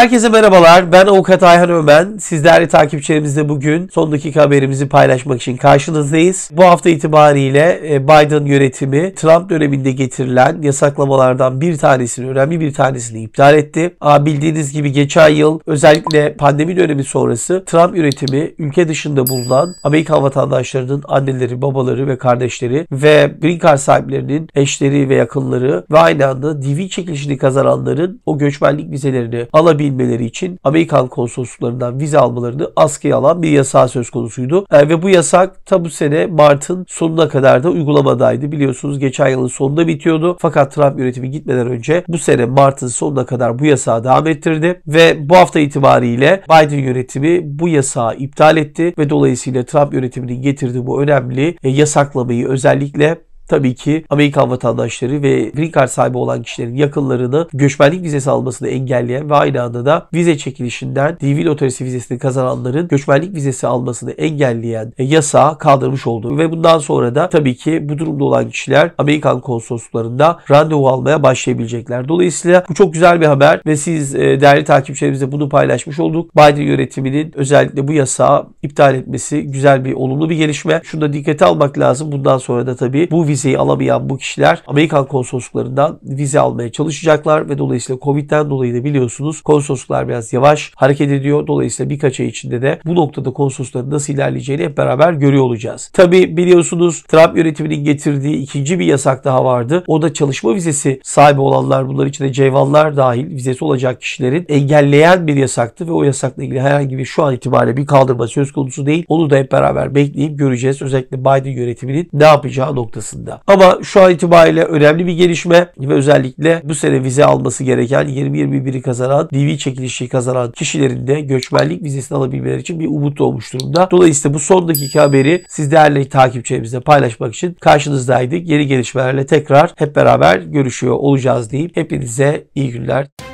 Herkese merhabalar. Ben Avukat Ayhan Ömen. Sizlerle takipçilerimizle bugün son dakika haberimizi paylaşmak için karşınızdayız. Bu hafta itibariyle e, Biden yönetimi Trump döneminde getirilen yasaklamalardan bir tanesini, önemli bir tanesini iptal etti. Aa, bildiğiniz gibi geçen yıl özellikle pandemi dönemi sonrası Trump yönetimi ülke dışında bulunan Amerikan vatandaşlarının anneleri, babaları ve kardeşleri ve green card sahiplerinin eşleri ve yakınları ve aynı anda DV çekilişini kazananların o göçmenlik vizelerini alabildiği gidebilmeleri için Amerikan konsolosluklarından vize almalarını askıya alan bir yasa söz konusuydu. E, ve bu yasak ta bu sene Mart'ın sonuna kadar da uygulamadaydı. Biliyorsunuz geçen yılın sonunda bitiyordu. Fakat Trump yönetimi gitmeden önce bu sene Mart'ın sonuna kadar bu yasağı devam ettirdi ve bu hafta itibariyle Biden yönetimi bu yasağı iptal etti ve dolayısıyla Trump yönetiminin getirdiği bu önemli e, yasaklamayı özellikle tabii ki Amerikan vatandaşları ve green card sahibi olan kişilerin yakınlarını göçmenlik vizesi almasını engelleyen ve aynı anda da vize çekilişinden DV loterisi vizesini kazananların göçmenlik vizesi almasını engelleyen e, yasa kaldırmış oldu. Ve bundan sonra da tabii ki bu durumda olan kişiler Amerikan konsolosluklarında randevu almaya başlayabilecekler. Dolayısıyla bu çok güzel bir haber ve siz e, değerli takipçilerimizle bunu paylaşmış olduk. Biden yönetiminin özellikle bu yasağı iptal etmesi güzel bir olumlu bir gelişme. Şunu da dikkate almak lazım. Bundan sonra da tabii bu vize vizeyi alamayan bu kişiler Amerikan konsolosluklarından vize almaya çalışacaklar ve dolayısıyla Covid'den dolayı da biliyorsunuz konsolosluklar biraz yavaş hareket ediyor. Dolayısıyla birkaç ay içinde de bu noktada konsolosların nasıl ilerleyeceğini hep beraber görüyor olacağız. Tabi biliyorsunuz Trump yönetiminin getirdiği ikinci bir yasak daha vardı. O da çalışma vizesi sahibi olanlar bunlar içinde ceyvanlar dahil vizesi olacak kişilerin engelleyen bir yasaktı ve o yasakla ilgili herhangi bir şu an itibariyle bir kaldırma söz konusu değil. Onu da hep beraber bekleyip göreceğiz. Özellikle Biden yönetiminin ne yapacağı noktasında durumda. Ama şu an itibariyle önemli bir gelişme ve özellikle bu sene vize alması gereken 20-21'i kazanan, DV çekilişi kazanan kişilerin de göçmenlik vizesini alabilmeleri için bir umut doğmuş durumda. Dolayısıyla bu son dakika haberi siz değerli takipçilerimizle paylaşmak için karşınızdaydık. Yeni gelişmelerle tekrar hep beraber görüşüyor olacağız deyip hepinize iyi günler.